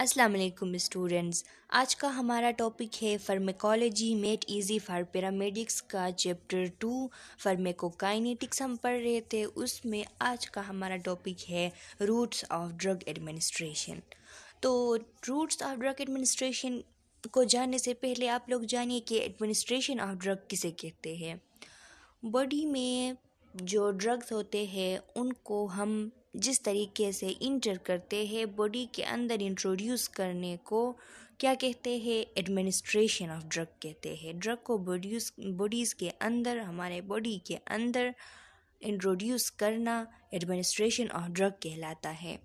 असलकम स्टूडेंट्स आज का हमारा टॉपिक है pharmacology made easy for paramedics का चैप्टर टू फर्मेकोकाइनेटिक्स हम पढ़ रहे थे उसमें आज का हमारा टॉपिक है रूट्स ऑफ ड्रग एडमिनिस्ट्रेशन तो रूट्स ऑफ ड्रग एडमिनिस्ट्रेशन को जानने से पहले आप लोग जानिए कि एडमिनिस्ट्रेशन ऑफ ड्रग किसे कहते हैं बॉडी में जो ड्रग्स होते हैं उनको हम जिस तरीके से इंटर करते हैं बॉडी के अंदर इंट्रोड्यूस करने को क्या कहते हैं एडमिनिस्ट्रेशन ऑफ ड्रग कहते हैं ड्रग को बॉडीज बॉडीज़ के अंदर हमारे बॉडी के अंदर इंट्रोड्यूस करना एडमिनिस्ट्रेशन ऑफ ड्रग कहलाता है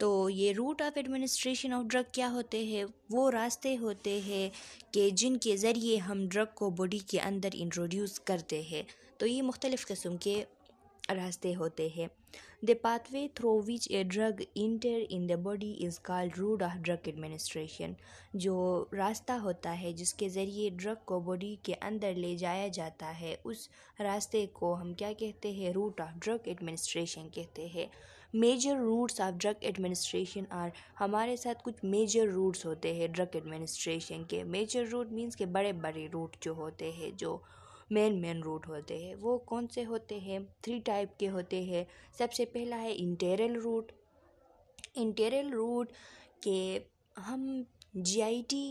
तो ये route of administration of drug क्या होते हैं वो रास्ते होते हैं कि जिनके ज़रिए हम ड्रग को बॉडी के अंदर इंट्रोड्यूस करते हैं तो ये मुख्तलिफ़ किस्म के रास्ते होते हैं the pathway through which a drug enter in the body is called route of drug administration जो रास्ता होता है जिसके ज़रिए ड्रग को बॉडी के अंदर ले जाया जाता है उस रास्ते को हम क्या कहते हैं रूट ऑफ ड्रग एडमिनिस्ट्रेशन कहते हैं major routes of drug administration are हमारे साथ कुछ मेजर रूट्स होते हैं ड्रग एडमिनिस्ट्रेशन के मेजर रूट मीन्स के बड़े बड़े रूट जो होते हैं जो मेन मेन रूट होते हैं वो कौन से होते हैं थ्री टाइप के होते हैं सबसे पहला है इंटेरियल रूट इंटेरियल रूट के हम जीआईटी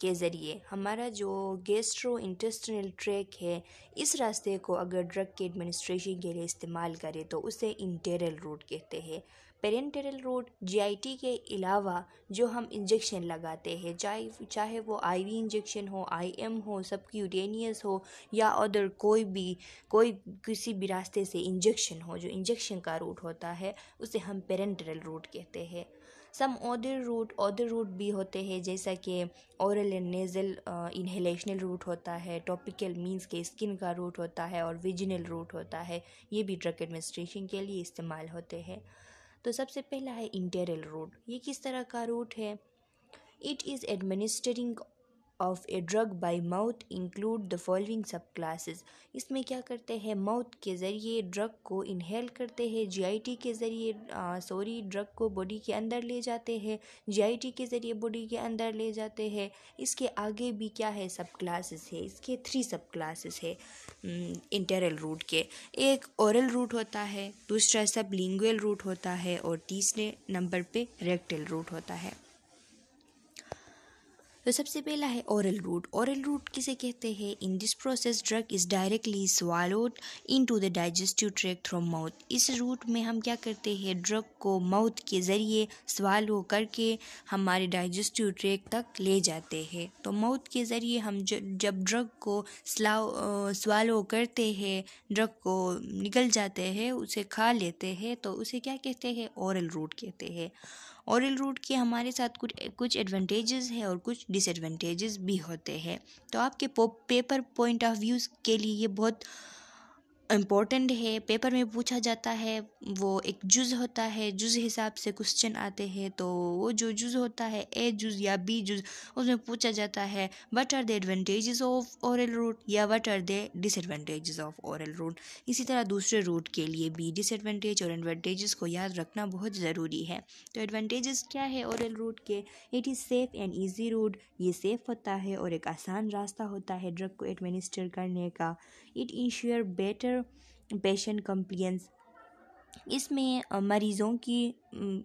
के ज़रिए हमारा जो गेस्ट्रो इंटेस्टिनल ट्रैक है इस रास्ते को अगर ड्रग के एडमिनिस्ट्रेशन के लिए इस्तेमाल करें तो उसे इंटेरल रूट कहते हैं पेरेंटरल रूट जीआईटी के अलावा जो हम इंजेक्शन लगाते हैं चाहे चाहे वो आईवी इंजेक्शन हो आईएम हो सबक्यूटेनियस हो या अदर कोई भी कोई किसी भी रास्ते से इंजेक्शन हो जो इंजेक्शन का रूट होता है उसे हम पेरेंटरल रूट कहते हैं some other route other route भी होते हैं जैसा कि oral and nasal inhalational route होता है टॉपिकल मींस के स्किन का रूट होता है और विजिनल रूट होता है ये भी ड्रग एडमिनिस्ट्रेशन के लिए इस्तेमाल होते हैं तो सबसे पहला है इंटेरियल रोड ये किस तरह का रूट है it is administrating of a drug by mouth include the following subclasses इसमें क्या करते हैं माउथ के ज़रिए ड्रग को इनहेल करते हैं जीआईटी के ज़रिए सॉरी ड्रग को बॉडी के अंदर ले जाते हैं जीआईटी के ज़रिए बॉडी के अंदर ले जाते हैं इसके आगे भी क्या है सब क्लासेस है इसके थ्री सब क्लासेस है इंटरल रूट के एक औरल रूट होता है दूसरा सब लिंगल रूट होता है और तीसरे नंबर पर रेक्टल रूट होता है तो सबसे पहला है ओरल रूट ओरल रूट किसे कहते हैं in this process drug is directly swallowed into the digestive tract through mouth इस रूट में हम क्या करते हैं ड्रग को माउथ के ज़रिए स्वालो करके हमारे डाइजेस्टिव ट्रैक तक ले जाते हैं तो माउथ के ज़रिए हम जब ड्रग को स्वालो करते हैं ड्रग को निकल जाते हैं उसे खा लेते हैं तो उसे क्या कहते हैं ओरल रूट कहते हैं औरल रूट के हमारे साथ कुछ कुछ एडवांटेजेस है और कुछ डिसएडवांटेजेस भी होते हैं तो आपके पेपर पॉइंट ऑफ व्यूज़ के लिए ये बहुत इम्पोर्टेंट है पेपर में पूछा जाता है वो एक जुज़ होता है जुज़ हिसाब से क्वेश्चन आते हैं तो वो जो जुज़ होता है ए जुज़ या बी जुज़ उसमें पूछा जाता है what are the advantages of oral route या what are the disadvantages of oral route इसी तरह दूसरे रूट के लिए भी डिसएडवांटेज और एडवांटेजेस को याद रखना बहुत ज़रूरी है तो एडवांटेजेस क्या है औरल रूट के it is safe and easy route ये सेफ़ होता है और एक आसान रास्ता होता है ड्रग को एडमिनिस्टर करने का it ensure better patient compliance इसमें मरीज़ों की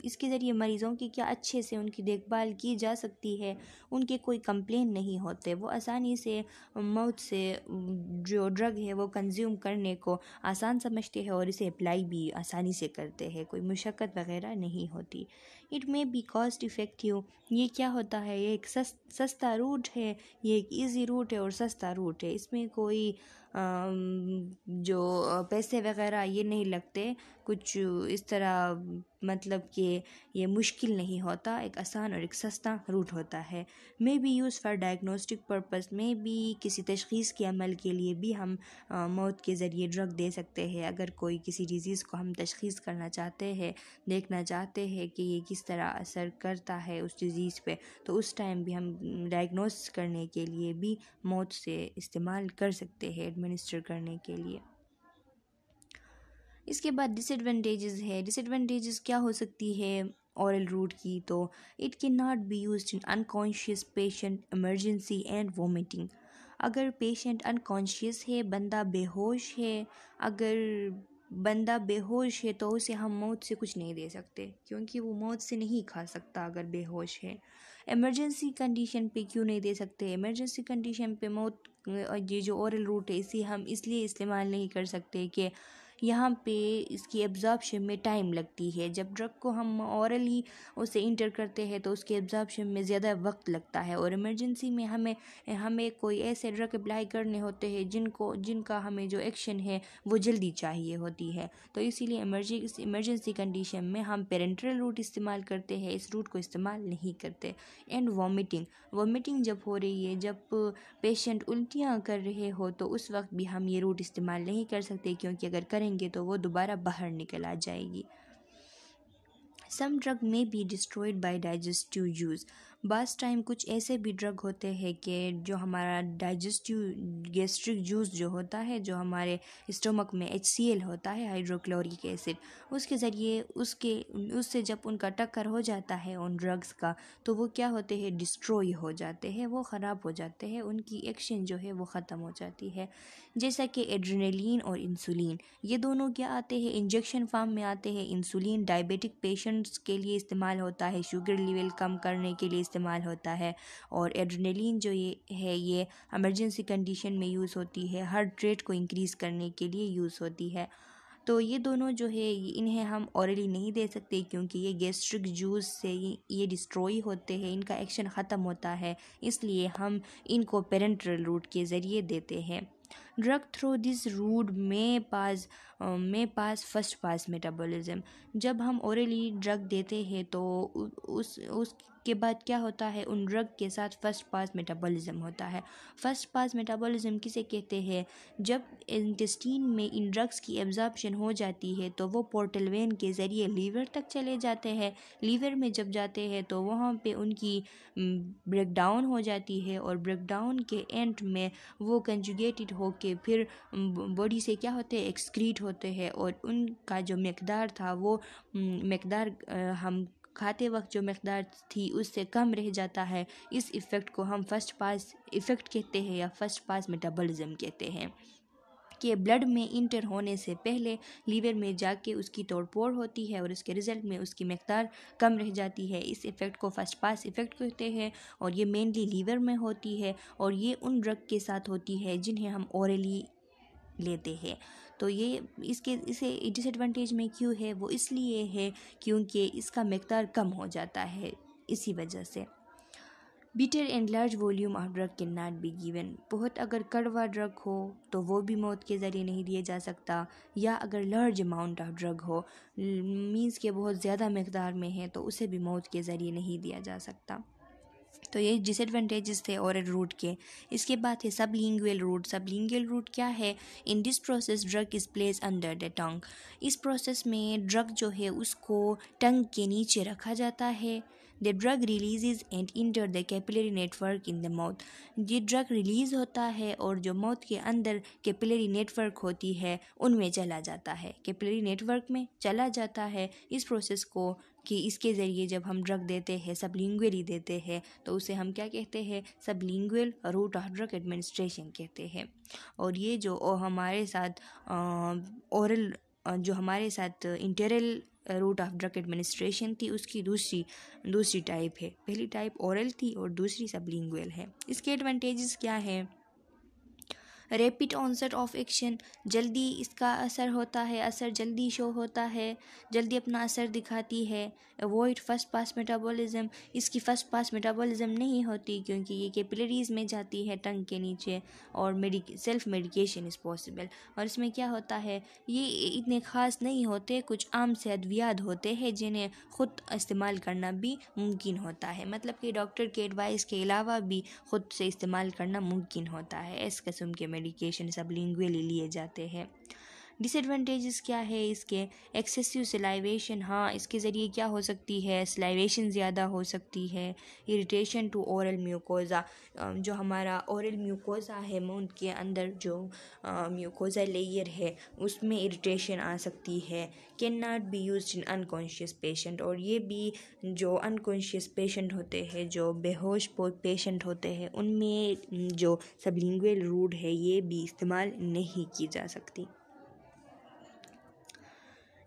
इसके ज़रिए मरीज़ों की क्या अच्छे से उनकी देखभाल की जा सकती है उनके कोई कंप्लेन नहीं होते वो आसानी से मौत से जो ड्रग है वो कंज्यूम करने को आसान समझते हैं और इसे अप्लाई भी आसानी से करते हैं कोई मशक्क़त वगैरह नहीं होती it may be cost effective ये क्या होता है ये एक सस्ता रूट है ये एक ईजी रूट है और सस्ता रूट है इसमें कोई जो पैसे वगैरह ये नहीं लगते कुछ इस तरह मतलब कि ये मुश्किल नहीं होता एक आसान और एक सस्ता रूट होता है may be use for diagnostic purpose में भी किसी तशखीस के अमल के लिए भी हम आ, मौत के ज़रिए ड्रग दे सकते हैं अगर कोई किसी डिज़ीज़ को हम तशखीस करना चाहते हैं देखना चाहते हैं कि ये किस तरह असर करता है उस डिज़ीज़ पे तो उस टाइम भी हम डायग्नोस करने के लिए भी मौत से इस्तेमाल कर सकते हैं एडमिनिस्टर करने के लिए इसके बाद डिसएडवांटेजेस है डिसएडवांटेजेस क्या हो सकती है औरल रूट की तो it can not be use in unconscious patient emergency and vomiting अगर पेशेंट अनकॉन्शियस है बंदा बेहोश है अगर बंदा बेहोश है तो उसे हम मौत से कुछ नहीं दे सकते क्योंकि वो मौत से नहीं खा सकता अगर बेहोश है इमरजेंसी कंडीशन पे क्यों नहीं दे सकते इमरजेंसी कंडीशन पे मौत ये जो औरल रूट है इसे हम इसलिए इस्तेमाल नहीं कर सकते कि यहाँ पे इसकी एब्जॉर्बशन में टाइम लगती है जब ड्रग को हम औरली उसे इंटर करते हैं तो उसके एब्जॉर्बशन में ज़्यादा वक्त लगता है और इमरजेंसी में हमें हमें कोई ऐसे ड्रग अप्लाई करने होते हैं जिनको जिनका हमें जो एक्शन है वो जल्दी चाहिए होती है तो इसीलिए इमरजेंसी इमरजेंसी कंडीशन में हम पेरेंट्रल रूट इस्तेमाल करते हैं इस रूट को इस्तेमाल नहीं करते एंड वॉमिटिंग वॉमिटिंग जब हो रही है जब पेशेंट उल्टियाँ कर रहे हो तो उस वक्त भी हम ये रूट इस्तेमाल नहीं कर सकते क्योंकि अगर करेंगे करेंगे तो वो दोबारा बाहर निकल आ जाएगी some drug may be destroyed by digestive juice बस टाइम कुछ ऐसे भी ड्रग होते हैं कि जो हमारा डाइजेस्टिव गैस्ट्रिक जूस जो होता है जो हमारे स्टोमक में एच होता है हाइड्रोक्लोरिक एसिड उसके ज़रिए उसके उससे जब उनका टक्कर हो जाता है उन ड्रग्स का तो वो क्या होते हैं डिस्ट्रॉय हो जाते हैं वो ख़राब हो जाते हैं उनकी एक्शन जो है वो ख़त्म हो जाती है जैसा कि एड्रेनलिन और इंसुलिन ये दोनों क्या आते हैं इंजेक्शन फार्म में आते हैं इंसुलिन डायबिटिक पेशेंट्स के लिए इस्तेमाल होता है शुगर लेवल कम करने के लिए इस्तेमाल होता है और एड्रेनलिन जो ये है ये एमरजेंसी कंडीशन में यूज़ होती है हार्ट रेट को इंक्रीज़ करने के लिए यूज़ होती है तो ये दोनों जो है इन्हें हम औरली नहीं दे सकते क्योंकि ये गैस्ट्रिक जूस से ये डिस्ट्रॉय होते हैं इनका एक्शन ख़त्म होता है इसलिए हम इनको पेरेंट्रल रूट के ज़रिए देते हैं drug through this route may pass may pass first pass metabolism जब हम ओरली ड्रग देते हैं तो उस उसके बाद क्या होता है उन ड्रग के साथ फर्स्ट पास मेटाबॉलिज्म होता है फर्स्ट पास मेटाबॉलिज्म किसे कहते हैं जब इंटेस्टिन में इन ड्रग्स की एब्जॉर्बशन हो जाती है तो वो पोर्टल वेन के ज़रिए लीवर तक चले जाते हैं लीवर में जब जाते हैं तो वहाँ पे उनकी ब्रेकडाउन हो जाती है और ब्रेकडाउन के एंड में वो कंजुगेटेड होकर के फिर बॉडी से क्या होते हैं एक्सक्रीट होते हैं और उनका जो मकदार था वो मकदार हम खाते वक्त जो मकदार थी उससे कम रह जाता है इस इफ़ेक्ट को हम फर्स्ट पास इफ़ेक्ट कहते हैं या फर्स्ट पास मेटाबॉलिज्म कहते हैं के ब्लड में इंटर होने से पहले लीवर में जाके उसकी तोड़ होती है और इसके रिजल्ट में उसकी मकदार कम रह जाती है इस इफ़ेक्ट को फर्स्ट पास इफ़ेक्ट कहते हैं और ये मेनली लीवर में होती है और ये उन ड्रग के साथ होती है जिन्हें हम औरली लेते हैं तो ये इसके इसे डिसएडवांटेज में क्यों है वो इसलिए है क्योंकि इसका मकदार कम हो जाता है इसी वजह से bitter and large volume of drug can not be given बहुत अगर कड़वा ड्रग हो तो वो भी मौत के ज़रिए नहीं दिया जा सकता या अगर लार्ज अमाउंट ऑफ ड्रग हो मीन्स के बहुत ज़्यादा मकदार में है तो उसे भी मौत के ज़रिए नहीं दिया जा सकता तो ये डिसएडवांटेजेस थे और रूट के इसके बाद है सब लिंगुअल रूट सब लिंगुअल रूट क्या है in this process drug is place under the tongue इस प्रोसेस में ड्रग जो है उसको टंग के नीचे रखा जाता है the drug release and enter the capillary network in the mouth ये ड्रग रिलीज़ होता है और जो माउथ के अंदर कैपिलरी नेटवर्क होती है उनमें चला जाता है कैपिलरी नेटवर्क में चला जाता है इस प्रोसेस को कि इसके ज़रिए जब हम ड्रग देते हैं सबलिंगुअली देते हैं तो उसे हम क्या कहते हैं sublingual route of drug administration कहते हैं और ये जो हमारे साथ ओरल जो हमारे साथ enteral route of drug administration थी उसकी दूसरी दूसरी टाइप है पहली टाइप ओरल थी और दूसरी सबलिंगुअल है इसके एडवांटेजेस क्या है रैपिड ऑनसेट ऑफ एक्शन जल्दी इसका असर होता है असर जल्दी शो होता है जल्दी अपना असर दिखाती है अवॉइड फर्स्ट पास मेटाबॉलिज्म इसकी फर्स्ट पास मेटाबॉलिज्म नहीं होती क्योंकि ये कैपिलरीज में जाती है टंग के नीचे और medic self medication is possible और इसमें क्या होता है ये इतने ख़ास नहीं होते कुछ आम से अद्वियात होते हैं जिन्हें ख़ुद इस्तेमाल करना भी मुमकिन होता है मतलब कि डॉक्टर के एडवाइस के अलावा भी ख़ुद से इस्तेमाल करना मुमकिन होता है इस कस्म के मेडिक मेडिकेशन सब लिंगुअली लिए जाते हैं डिसएडवांटेजेस क्या है इसके एक्सेसिव सिलाइवेशन हाँ इसके ज़रिए क्या हो सकती है सिलाइवेशन ज़्यादा हो सकती है इरिटेशन टू औरल म्यूकोज़ा जो हमारा औरल म्यूकोज़ा है मुंह के अंदर जो म्यूकोज़ा लेयर है उसमें इरिटेशन आ सकती है can not be use in unconscious patient और ये भी जो अनकॉन्शियस पेशेंट होते हैं जो बेहोश पेशेंट होते हैं उनमें जो सबलिंगुअल रूड है ये भी इस्तेमाल नहीं की जा सकती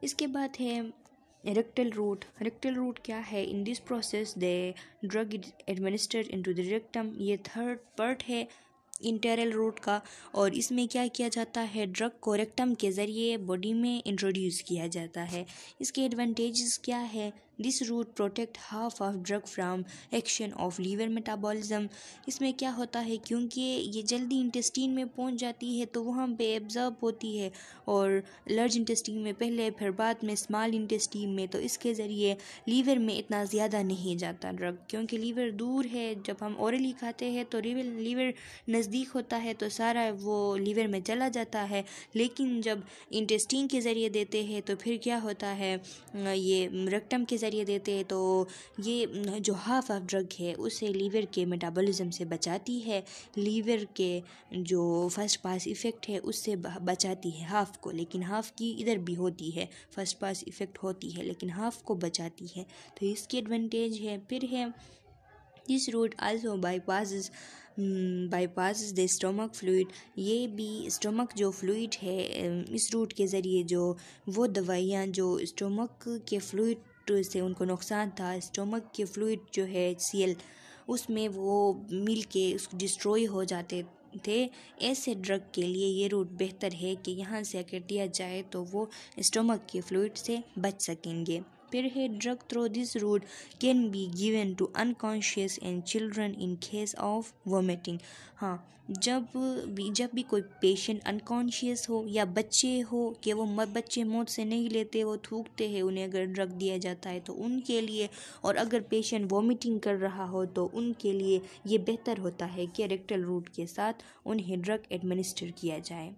इसके बाद है रेक्टल रूट रेक्टल रूट क्या है in this process the drug administered to the rectum ये थर्ड पार्ट है इंटरल रूट का और इसमें क्या किया जाता है ड्रग को रेक्टम के ज़रिए बॉडी में इंट्रोड्यूस किया जाता है इसके एडवांटेजेस क्या है this route protect half of drug from action of liver metabolism इसमें क्या होता है क्योंकि ये जल्दी इंटेस्टीन में पहुंच जाती है तो वहाँ पे एब्जॉर्ब होती है और लार्ज इंटेस्टीन में पहले फिर बाद में स्मॉल इंटेस्टीन में तो इसके ज़रिए लीवर में इतना ज़्यादा नहीं जाता ड्रग क्योंकि लीवर दूर है जब हम औरली खाते हैं तो लीवर नज़दीक होता है तो सारा वो लीवर में चला जाता है लेकिन जब इंटेस्टीन के ज़रिए देते हैं तो फिर क्या होता है ये रक्टम के ज़रिए देते हैं तो ये जो हाफ ऑफ ड्रग है उसे लीवर के मेटाबॉलिज्म से बचाती है लीवर के जो फर्स्ट पास इफ़ेक्ट है उससे बचाती है हाफ़ को लेकिन हाफ़ की इधर भी होती है फर्स्ट पास इफ़ेक्ट होती है लेकिन हाफ़ को बचाती है तो इसकी एडवांटेज है फिर है this route also bypass bypass the stomach fluid ये भी स्टोमक जो फ्लूड है इस रूट के ज़रिए जो वो दवाइयाँ जो स्टोमक के फ्लूड डॉक्टर से उनको नुकसान था स्टोमक के फ्लूड जो है सील उसमें वो मिल के उस डिस्ट्रॉय हो जाते थे ऐसे ड्रग के लिए ये रूट बेहतर है कि यहाँ से अगर दिया जाए तो वो स्टोमक के फ्लूड से बच सकेंगे फिर है drug through this route can be given to unconscious and children in case of vomiting हाँ जब भी जब भी कोई पेशेंट अनकॉन्शियस हो या बच्चे हो कि वो मत बच्चे मौत से नहीं लेते वो थूकते हैं उन्हें अगर ड्रग दिया जाता है तो उनके लिए और अगर पेशेंट वॉमिटिंग कर रहा हो तो उनके लिए ये बेहतर होता है कि रेक्टल रूट के साथ उन्हें ड्रग एडमिनिस्टर किया जाए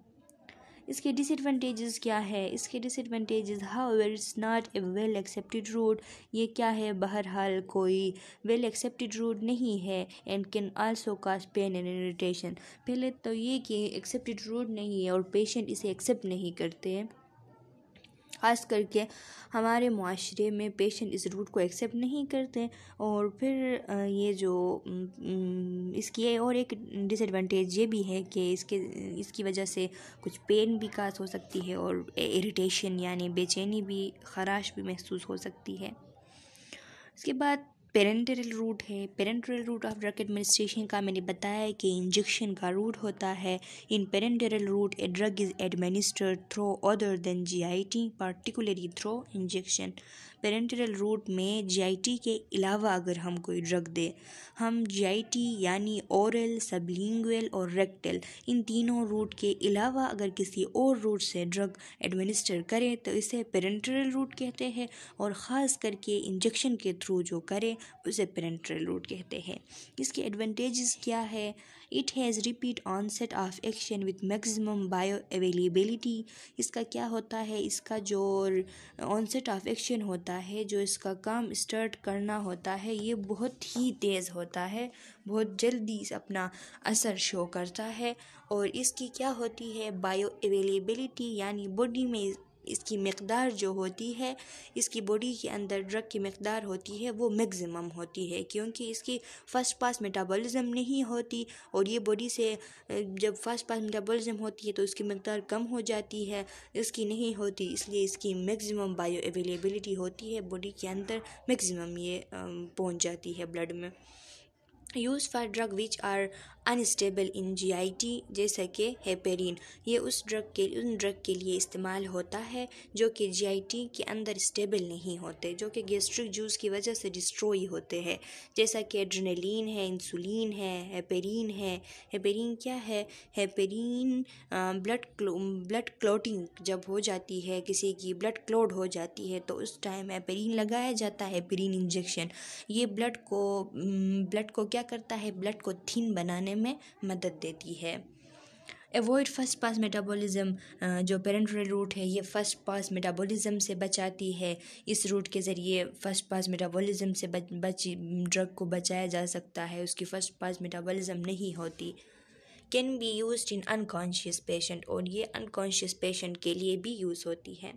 इसके डिसएडवांटेजेस क्या है इसके disadvantages how it's not a well accepted route ये क्या है बहरहाल कोई वेल एक्सेप्टेड रूट नहीं है and can also cause pain and irritation पहले तो ये कि एक्सेप्टेड रूट नहीं है और पेशेंट इसे एक्सेप्ट नहीं करते हैं ख़ास करके हमारे माशरे में पेशेंट इस रूट को एक्सेप्ट नहीं करते और फिर ये जो इसकी और एक डिसएडवांटेज ये भी है कि इसके इसकी वजह से कुछ पेन भी काज हो सकती है और इरिटेशन यानी बेचैनी भी खराश भी महसूस हो सकती है इसके बाद पेरेंटरल रूट है parenteral route of drug administration का मैंने बताया कि इंजेक्शन का रूट होता है in parenteral route a drug is administered through other than GIT particularly through injection parental route में जी के अलावा अगर हम कोई ड्रग दें हम जी यानी ओरल सबलिंगल और रेक्टल इन तीनों रूट के अलावा अगर किसी और रूट से ड्रग एडमिनिस्टर करें तो इसे पेरेंटल रूट कहते हैं और ख़ास करके इंजेक्शन के थ्रू जो करें उसे पेरेंटल रूट कहते हैं इसके एडवांटेजेस क्या है it has rapid onset of action with maximum bioavailability इसका क्या होता है इसका जो ऑनसेट ऑफ एक्शन होता है जो इसका काम स्टार्ट करना होता है ये बहुत ही तेज़ होता है बहुत जल्दी अपना असर शो करता है और इसकी क्या होती है बायो अवेलेबिलिटी यानी बॉडी में इसकी मकदार जो होती है इसकी बॉडी के अंदर ड्रग की मकदार होती है वो मैक्सिमम होती है क्योंकि इसकी फ़र्स्ट पास मेटाबॉलिज्म नहीं होती और ये बॉडी से जब फर्स्ट पास मेटाबॉलिज्म होती है तो उसकी मकदार कम हो जाती है इसकी नहीं होती इसलिए इसकी मैक्सिमम बायो अवेलेबिलिटी होती है बॉडी के अंदर मैक्सिमम ये पहुँच जाती है ब्लड में use for drug which are unstable in T जैसे कि हेपेरिन ये उस ड्रग के उन ड्रग के लिए इस्तेमाल होता है जो कि जीआईटी के अंदर स्टेबल नहीं होते जो कि गैस्ट्रिक जूस की वजह से डिस्ट्रॉय होते हैं जैसा कि एड्रेनलिन है इंसुलिन है हेपेरिन है हेपेरिन क्या है हेपेरिन ब्लड ब्लड क्लोटिंग जब हो जाती है किसी की ब्लड क्लोड हो जाती है तो उस टाइम हेपेरिन लगाया जाता है हेपेरिन इंजेक्शन ये ब्लड को ब्लड को क्या करता है ब्लड को थिन बनाने में मदद देती है एवॉइड फर्स्ट पास मेटाबॉलिज्म जो पेरेंट्रल रूट है ये फर्स्ट पास मेटाबॉलिज्म से बचाती है इस रूट के ज़रिए फर्स्ट पास मेटाबॉलिज्म से बच बच ड्रग को बचाया जा सकता है उसकी फर्स्ट पास मेटाबॉलिज्म नहीं होती can be use in unconscious patient और ये अनकॉन्शियस पेशेंट के लिए भी यूज़ होती है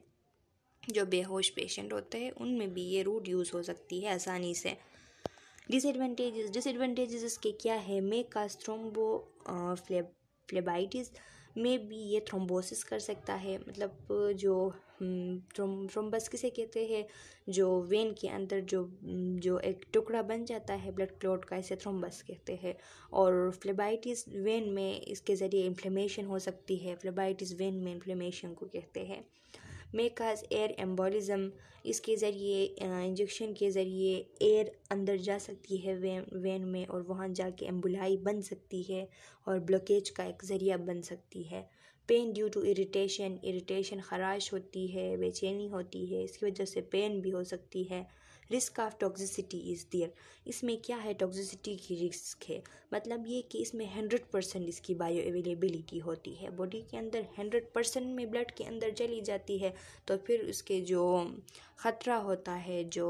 जो बेहोश पेशेंट होते हैं उनमें भी ये रूट यूज़ हो सकती है आसानी से डिसएडवांटेजेस डिसएडवांटेजेस इसके क्या है मे काज थ्रोम्बो फ्लेबाइटिस में भी ये थ्रोम्बोसिस कर सकता है मतलब जो थ्रोम्बस हम्म, किसे कहते हैं जो वेन के अंदर जो जो एक टुकड़ा बन जाता है ब्लड क्लॉट का इसे थ्रोम्बस कहते हैं और फ्लेबाइटिस वेन में इसके ज़रिए इन्फ्लेमेशन हो सकती है फ्लेबाइटिस वेन में इन्फ्लेमेशन को कहते हैं मे काज एयर एम्बोलिज़म इसके ज़रिए इंजेक्शन के ज़रिए एयर अंदर जा सकती है वेन वेन में और वहाँ जाके एम्बुलाई बन सकती है और ब्लॉकेज का एक ज़रिया बन सकती है pain due to irritation irritation खराश होती है बेचैनी होती है इसकी वजह से पेन भी हो सकती है risk of toxicity is there इसमें क्या है टॉक्सिसिटी की रिस्क है मतलब ये कि इसमें हंड्रेड परसेंट इसकी बायो अवेलेबिलिटी होती है बॉडी के अंदर हंड्रेड परसेंट में ब्लड के अंदर चली जाती है तो फिर उसके जो ख़तरा होता है जो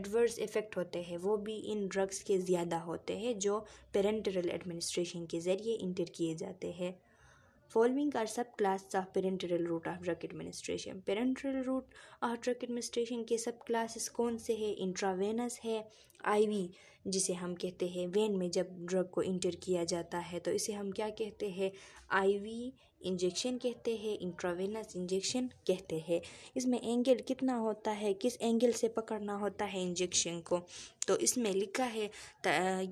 एडवर्स इफ़ेक्ट होते हैं वो भी इन ड्रग्स के ज़्यादा होते हैं जो पेरेंटरल एडमिनिस्ट्रेशन के ज़रिए इंटर किए जाते हैं following are subclass of parenteral route of drug administration parenteral route of drug administration के सब क्लासेस कौन से हैं इंट्रावेनस है आईवी जिसे हम कहते हैं वेन में जब ड्रग को इंटर किया जाता है तो इसे हम क्या कहते हैं आईवी इंजेक्शन कहते हैं इंट्रावेनस इंजेक्शन कहते हैं इसमें एंगल कितना होता है किस एंगल से पकड़ना होता है इंजेक्शन को तो इसमें लिखा है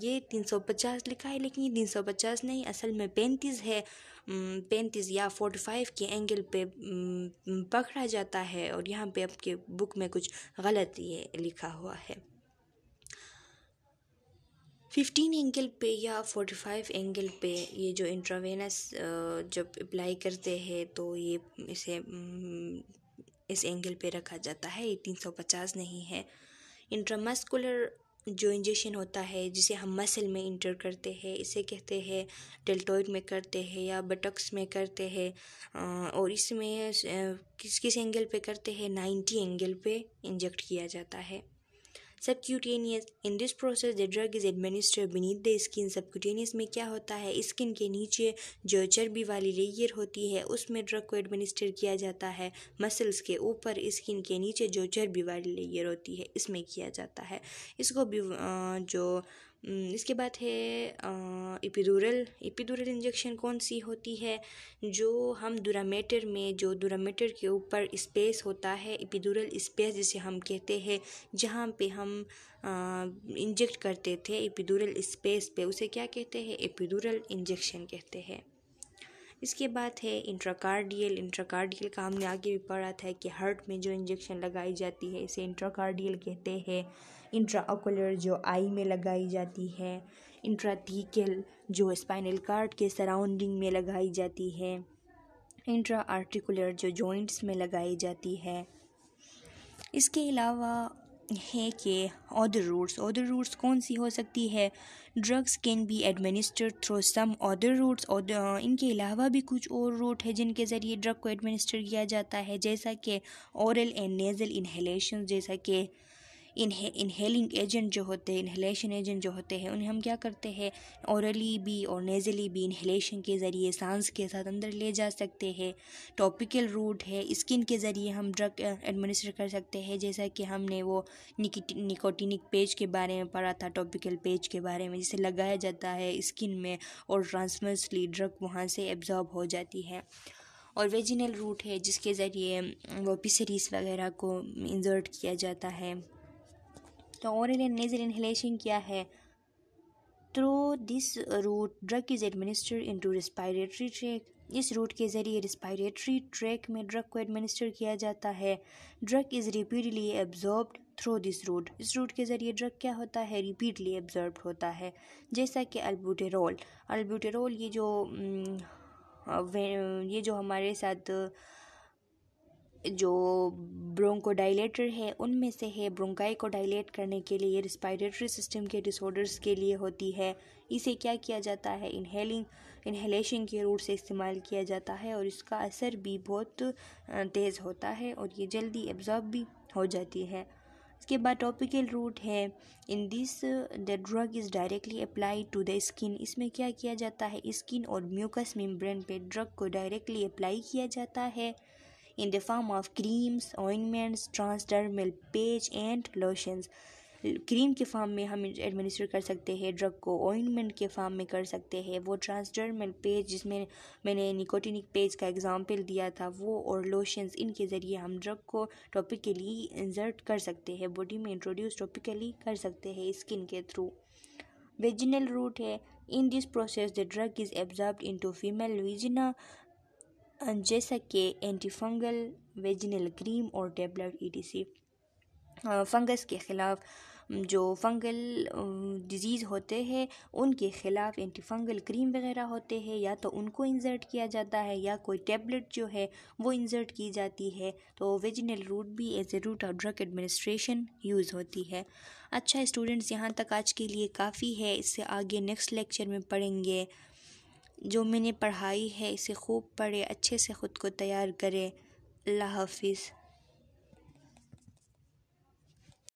ये तीन सौ पचास लिखा है लेकिन ये तीन सौ पचास नहीं असल में पैंतीस है पैंतीस या फोर्टी फाइव के एंगल पे पकड़ा जाता है और यहाँ पे आपके बुक में कुछ गलत ये लिखा हुआ है फिफ्टीन एंगल पे या फोर्टी फाइव एंगल पे ये जो इंट्रावेनस जब अप्लाई करते हैं तो ये इसे इस एंगल पे रखा जाता है ये तीन सौ पचास नहीं है इंट्रामस्कुलर जो इंजेक्शन होता है जिसे हम मसल में इंटर करते हैं इसे कहते हैं डेल्टोइड में करते हैं या बटक्स में करते हैं और इसमें किस किस एंगल पे करते हैं नाइन्टी एंगल पे इंजेक्ट किया जाता है subcutaneous in this process the drug is administer beneath the skin subcutaneous में क्या होता है स्किन के नीचे जो चर्बी वाली लेयर होती है उसमें ड्रग को एडमिनिस्टर किया जाता है मसल्स के ऊपर स्किन के नीचे जो चर्बी वाली लेयर होती है इसमें किया जाता है इसको भी जो हम्म, इसके बाद है इपीडूरल इपीडूरल इंजेक्शन कौन सी होती है जो हम डूरामेटर में जो डूरामेटर के ऊपर स्पेस होता है इपीडूरल स्पेस जिसे हम कहते हैं जहाँ पे हम इंजेक्ट करते थे इपीडूरल स्पेस पे उसे क्या कहते हैं इपीडूरल इंजेक्शन कहते हैं इसके बाद है इंट्राकार्डियल इंट्राकार्डियल का हमने आगे भी पढ़ा था कि हार्ट में जो इंजेक्शन लगाई जाती है इसे इंट्राकार्डियल कहते हैं इंट्राओकुलर जो आई में लगाई जाती है इंट्राथीकल जो स्पाइनल कार्ड के सराउंडिंग में लगाई जाती है इंट्रा आर्टिकुलर जो जॉइंट्स में लगाई जाती है इसके अलावा है कि अदर रूट्स अदर रूट्स कौन सी हो सकती है drugs can be administered through some other routes इनके अलावा भी कुछ और रूट है जिनके ज़रिए ड्रग को एडमिनिस्टर किया जाता है जैसा कि औरल एंड नेज़ल इन्हेलेशन जैसा कि इन्हे इन्हेलिंग एजेंट जो होते हैं इन्हेलेशन एजेंट जो होते हैं उन्हें हम क्या करते हैं औरली भी और नेज़ली भी इन्हेलेशन के ज़रिए सांस के साथ अंदर ले जा सकते हैं टॉपिकल रूट है स्किन के ज़रिए हम ड्रग एडमिनिस्टर कर सकते हैं जैसा कि हमने वो निकोटिनिक पेज के बारे में पढ़ा था टॉपिकल पेज के बारे में जिसे लगाया जाता है स्किन में और ट्रांसमर्सली ड्रग वहाँ से एब्जॉर्ब हो जाती है और वेजिनल रूट है जिसके ज़रिए वो पिसरीज वगैरह को इंजर्ट किया जाता है तो ओरल एंड नेजल इन्हेलेशन क्या है this route drug is is into respiratory tract इस रूट के ज़रिए रिस्पायरेटरी ट्रैक में ड्रग को एडमिनिस्टर किया जाता है drug is rapidly absorb through this route इस रूट के ज़रिए ड्रग क्या होता है रिपीडली एब्जॉर्ब होता है जैसा कि अल्बूटेरोल अल्बूटेरोल ये जो हम्म, ये जो हमारे साथ जो ब्रोंकोडाइलेटर है उनमें से है ब्रोंकाई को डायलेट करने के लिए रिस्पायरेटरी सिस्टम के डिसऑर्डर्स के लिए होती है इसे क्या किया जाता है इनहेलिंग इनहेलेशन के रूट से इस्तेमाल किया जाता है और इसका असर भी बहुत तेज़ होता है और ये जल्दी एब्जॉर्ब भी हो जाती है इसके बाद टॉपिकल रूट है in this the drug is directly apply to the skin इसमें क्या किया जाता है स्किन और म्यूकस मेम्ब्रेन पे ड्रग को डायरेक्टली अप्लाई किया जाता है in the form of creams ointments transdermal patch and lotions cream के फॉर्म में हम एडमिनिस्टर कर सकते हैं ड्रग को ऑइनमेंट के फॉर्म में कर सकते हैं वो ट्रांसडर्मल पेज जिसमें मैंने निकोटिनिक पेज का एग्जाम्पल दिया था वो और लोशंस इनके ज़रिए हम ड्रग को टॉपिकली इंसर्ट कर सकते हैं बॉडी में इंट्रोड्यूस टॉपिकली कर सकते हैं स्किन के थ्रू वेजिनल रूट है in this process the drug is absorb to female vagina जैसा कि एंटीफंगल वेजिनल क्रीम और टेबलेट सी फंगस के ख़िलाफ़ जो फंगल डिजीज़ होते हैं उनके ख़िलाफ़ एंटी फंगल क्रीम वगैरह होते हैं या तो उनको इंजर्ट किया जाता है या कोई टेबलेट जो है वो इंजर्ट की जाती है तो वेजिनल रूट भी as a route of drug administration use होती है अच्छा स्टूडेंट्स यहाँ तक आज के लिए काफ़ी है इससे आगे नेक्स्ट लेक्चर में पढ़ेंगे जो मैंने पढ़ाई है इसे खूब पढ़े अच्छे से ख़ुद को तैयार करें अल्लाह हाफ़िज़